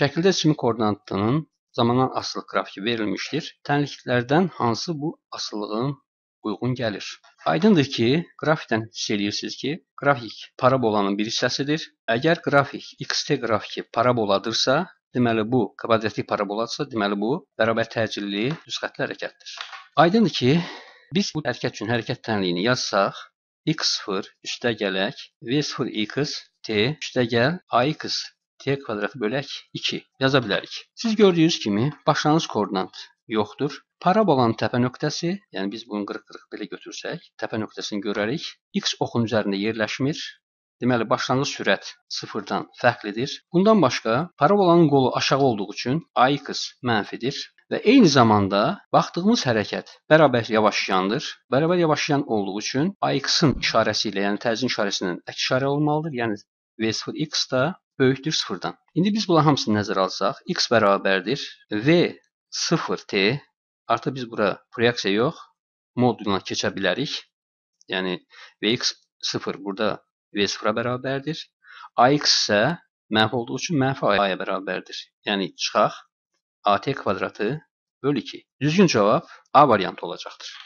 Şəkildə simi koordinatının zamandan asılı qrafiki verilmişdir. Tənliklərdən hansı bu asılılığın uyğun gəlir? Aydındır ki, qrafikdən hiss eləyirsiniz ki, qrafik parabolanın bir hissəsidir. Əgər qrafik XT qrafiki paraboladırsa, deməli bu kvadratlik paraboladırsa, deməli bu bərabər təcilli düz xətli hərəkətdir. Aydındır ki, biz bu hərəkət üçün hərəkət tənliyini yazsaq, x0 üstə gələk, v0 x t üstə gəl, a x t kvadrat bölək 2 yaza bilərik. Siz gördüyünüz kimi başlanğıc koordinat yoxdur. Parabolanın təpə nöqtəsi, yəni biz bunu 40-40 belə götürsək, təpə nöqtəsini görərik. X oxun üzərində yerləşmir. Deməli, başlanğıc sürət sıfırdan fərqlidir. Bundan başqa, parabolanın qolu aşağı olduğu üçün AX mənfidir. Və eyni zamanda baxdığımız hərəkət bərabər yavaşlayandır. Bərabər yavaşlayan olduğu üçün AX-ın işarəsi ilə, yəni təzin işarəsindən əks işarə olmalıdır. Yəni V0X da böyükdür sıfırdan. İndi biz buna hamısını nəzərə alsaq, x bərabərdir v 0t artı biz bura proyeksiya yox, moduluna keçə bilərik. Yəni vx 0 burada v0-a bərabərdir. ax isə mənfi olduğu üçün mənfi a-ya bərabərdir. Yəni çıxaq at kvadratı bölü 2. Düzgün cavab A variantı olacaqdır.